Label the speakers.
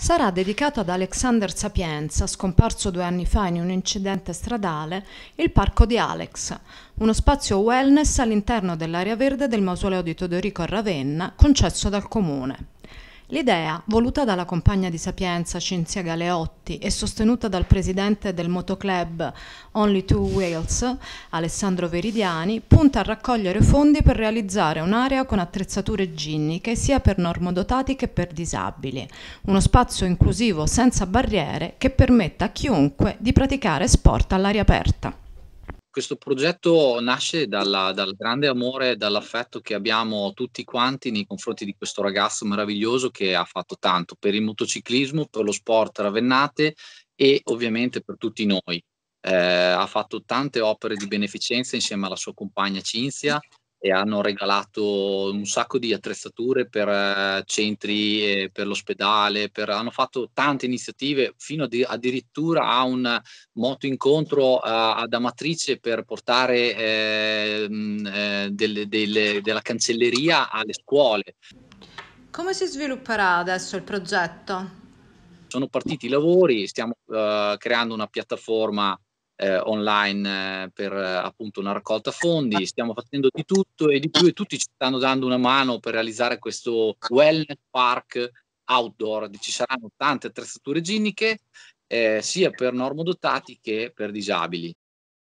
Speaker 1: sarà dedicato ad Alexander Sapienza, scomparso due anni fa in un incidente stradale, il Parco di Alex, uno spazio wellness all'interno dell'area verde del mausoleo di Teodorico a Ravenna, concesso dal comune. L'idea, voluta dalla compagna di Sapienza Cinzia Galeotti e sostenuta dal presidente del motoclub Only Two Wheels, Alessandro Veridiani, punta a raccogliere fondi per realizzare un'area con attrezzature ginniche sia per normodotati che per disabili, uno spazio inclusivo senza barriere che permetta a chiunque di praticare sport all'aria aperta
Speaker 2: questo progetto nasce dalla, dal grande amore e dall'affetto che abbiamo tutti quanti nei confronti di questo ragazzo meraviglioso che ha fatto tanto per il motociclismo, per lo sport Ravennate e ovviamente per tutti noi. Eh, ha fatto tante opere di beneficenza insieme alla sua compagna Cinzia e hanno regalato un sacco di attrezzature per eh, centri, per l'ospedale, per, hanno fatto tante iniziative fino ad, addirittura a un moto incontro eh, ad Amatrice per portare ehm, eh, delle, delle, della cancelleria alle scuole.
Speaker 1: Come si svilupperà adesso il progetto?
Speaker 2: Sono partiti i lavori, stiamo eh, creando una piattaforma eh, online eh, per eh, appunto una raccolta eh, fondi, stiamo facendo di tutto e di più e tutti ci stanno dando una mano per realizzare questo wellness park outdoor, ci saranno tante attrezzature ginniche eh, sia per normodotati che per disabili.